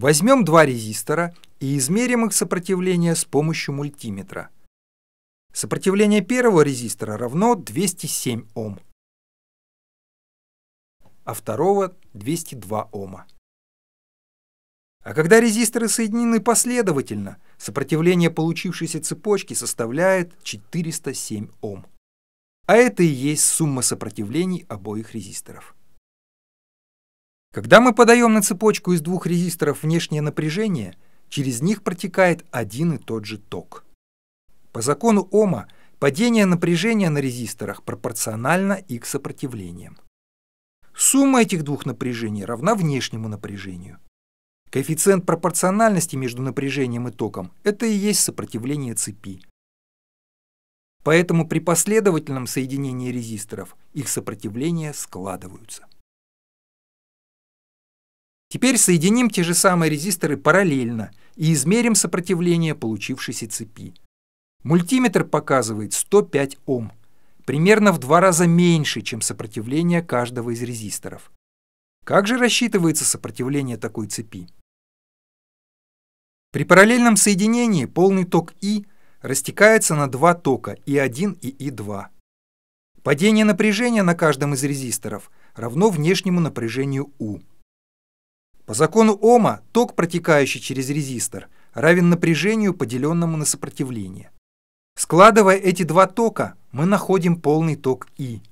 Возьмем два резистора и измерим их сопротивление с помощью мультиметра. Сопротивление первого резистора равно 207 Ом, а второго 202 Ома. А когда резисторы соединены последовательно, сопротивление получившейся цепочки составляет 407 Ом. А это и есть сумма сопротивлений обоих резисторов. Когда мы подаем на цепочку из двух резисторов внешнее напряжение, через них протекает один и тот же ток. По закону Ома падение напряжения на резисторах пропорционально их сопротивлениям. Сумма этих двух напряжений равна внешнему напряжению. Коэффициент пропорциональности между напряжением и током – это и есть сопротивление цепи. Поэтому при последовательном соединении резисторов их сопротивления складываются. Теперь соединим те же самые резисторы параллельно и измерим сопротивление получившейся цепи. Мультиметр показывает 105 Ом, примерно в два раза меньше, чем сопротивление каждого из резисторов. Как же рассчитывается сопротивление такой цепи? При параллельном соединении полный ток И растекается на два тока И1 и И2. Падение напряжения на каждом из резисторов равно внешнему напряжению У. По закону Ома ток, протекающий через резистор, равен напряжению, поделенному на сопротивление. Складывая эти два тока, мы находим полный ток И.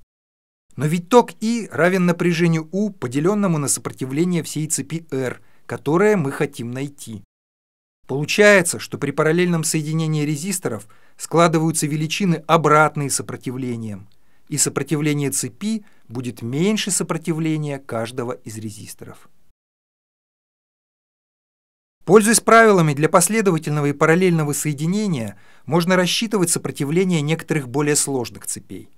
Но ведь ток И равен напряжению У, поделенному на сопротивление всей цепи R, которое мы хотим найти. Получается, что при параллельном соединении резисторов складываются величины, обратные сопротивлениям, и сопротивление цепи будет меньше сопротивления каждого из резисторов. Пользуясь правилами для последовательного и параллельного соединения, можно рассчитывать сопротивление некоторых более сложных цепей.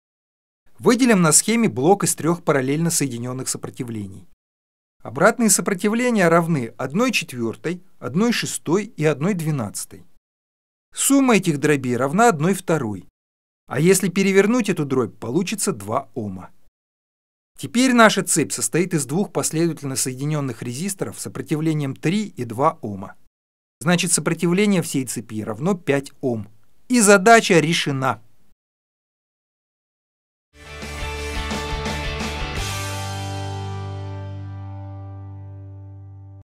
Выделим на схеме блок из трех параллельно соединенных сопротивлений. Обратные сопротивления равны 1 четвертой, 1 шестой и 1 двенадцатой. Сумма этих дробей равна 1 второй. А если перевернуть эту дробь, получится 2 ома. Теперь наша цепь состоит из двух последовательно соединенных резисторов с сопротивлением 3 и 2 Ома. Значит, сопротивление всей цепи равно 5 Ом. И задача решена.